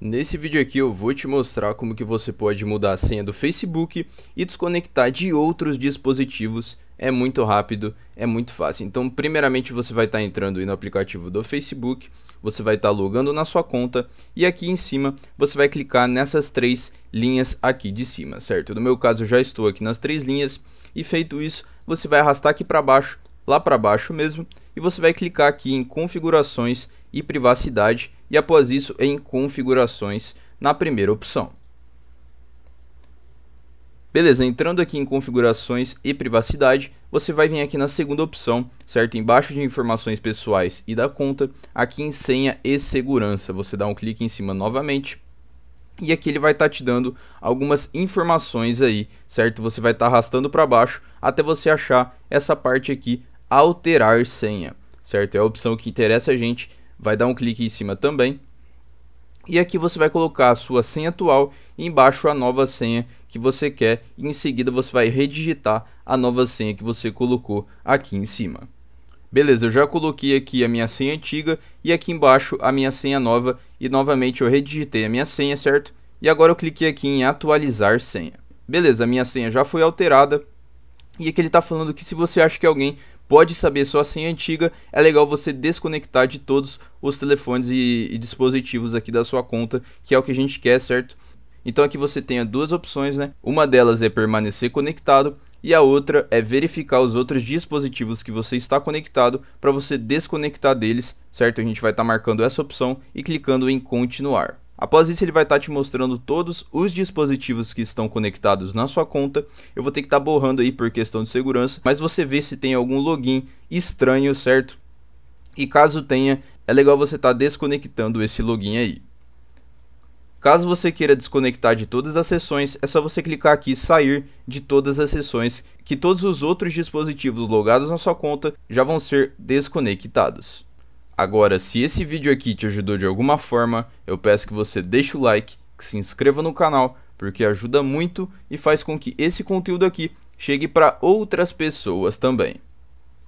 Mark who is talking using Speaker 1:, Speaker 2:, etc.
Speaker 1: Nesse vídeo aqui eu vou te mostrar como que você pode mudar a senha do Facebook e desconectar de outros dispositivos. É muito rápido, é muito fácil. Então, primeiramente você vai estar entrando no aplicativo do Facebook, você vai estar logando na sua conta e aqui em cima você vai clicar nessas três linhas aqui de cima, certo? No meu caso, já estou aqui nas três linhas e feito isso, você vai arrastar aqui para baixo, lá para baixo mesmo, e você vai clicar aqui em configurações e privacidade e após isso em configurações na primeira opção. Beleza, entrando aqui em configurações e privacidade, você vai vir aqui na segunda opção, certo? Embaixo de informações pessoais e da conta, aqui em senha e segurança. Você dá um clique em cima novamente e aqui ele vai estar tá te dando algumas informações aí, certo? Você vai estar tá arrastando para baixo até você achar essa parte aqui, alterar senha, certo? É a opção que interessa a gente vai dar um clique em cima também. E aqui você vai colocar a sua senha atual e embaixo a nova senha que você quer. E em seguida você vai redigitar a nova senha que você colocou aqui em cima. Beleza, eu já coloquei aqui a minha senha antiga e aqui embaixo a minha senha nova e novamente eu redigitei a minha senha, certo? E agora eu cliquei aqui em atualizar senha. Beleza, a minha senha já foi alterada e aqui ele está falando que se você acha que alguém pode saber só a senha antiga, é legal você desconectar de todos os telefones e, e dispositivos aqui da sua conta, que é o que a gente quer, certo? Então aqui você tem duas opções, né? Uma delas é permanecer conectado e a outra é verificar os outros dispositivos que você está conectado para você desconectar deles, certo? A gente vai estar tá marcando essa opção e clicando em continuar. Após isso, ele vai estar tá te mostrando todos os dispositivos que estão conectados na sua conta. Eu vou ter que estar tá borrando aí por questão de segurança, mas você vê se tem algum login estranho, certo? E caso tenha, é legal você estar tá desconectando esse login aí. Caso você queira desconectar de todas as sessões, é só você clicar aqui sair de todas as sessões, que todos os outros dispositivos logados na sua conta já vão ser desconectados. Agora, se esse vídeo aqui te ajudou de alguma forma, eu peço que você deixe o like, que se inscreva no canal, porque ajuda muito e faz com que esse conteúdo aqui chegue para outras pessoas também.